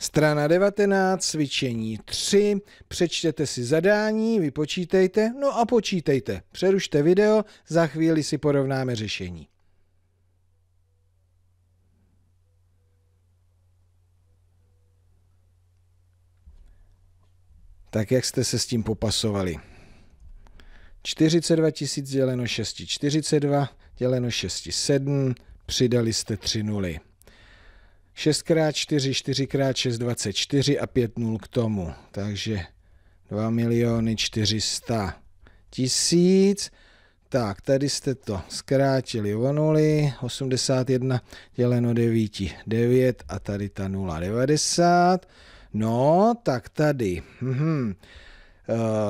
Strana 19, cvičení 3, přečtěte si zadání, vypočítejte, no a počítejte. Přerušte video, za chvíli si porovnáme řešení. Tak jak jste se s tím popasovali? 42 000 děleno 6, 42 děleno 6, 7, přidali jste 3 nuly. 6x4, 4x6, 24 a 5 nul k tomu. Takže 2 miliony 400 tisíc. Tak, tady jste to zkrátili o nuly, 81 děleno 9, 9 a tady ta 0, 90. No, tak tady, mhm.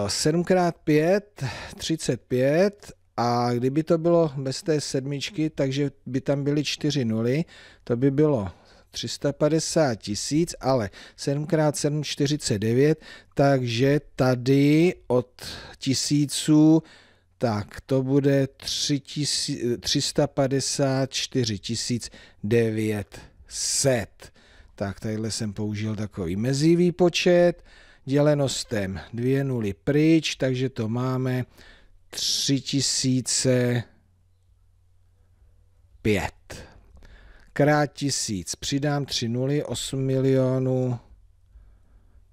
7x5, eh, 35 a kdyby to bylo bez té sedmičky, takže by tam byly 4 nuly, to by bylo 350 tisíc, ale 7x7 49, takže tady od tisíců tak to bude 3 000, 354 900. Tak tadyhle jsem použil takový mezivýpočet, počet, dělenostem dvě nuly pryč, takže to máme 3005 krát tisíc, přidám tři nuly, 8 milionů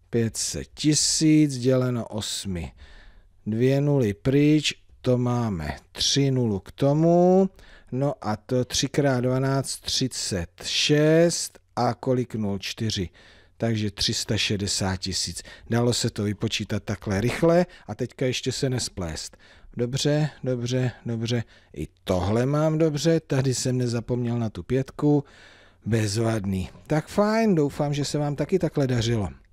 500 tisíc, děleno 8. Dvě nuly pryč, to máme 3 nulu k tomu, no a to 3 krát 12, 36 a kolik nul 4 takže 360 tisíc. Dalo se to vypočítat takhle rychle a teďka ještě se nesplést. Dobře, dobře, dobře. I tohle mám dobře, tady jsem nezapomněl na tu pětku. Bezvadný. Tak fajn, doufám, že se vám taky takhle dařilo.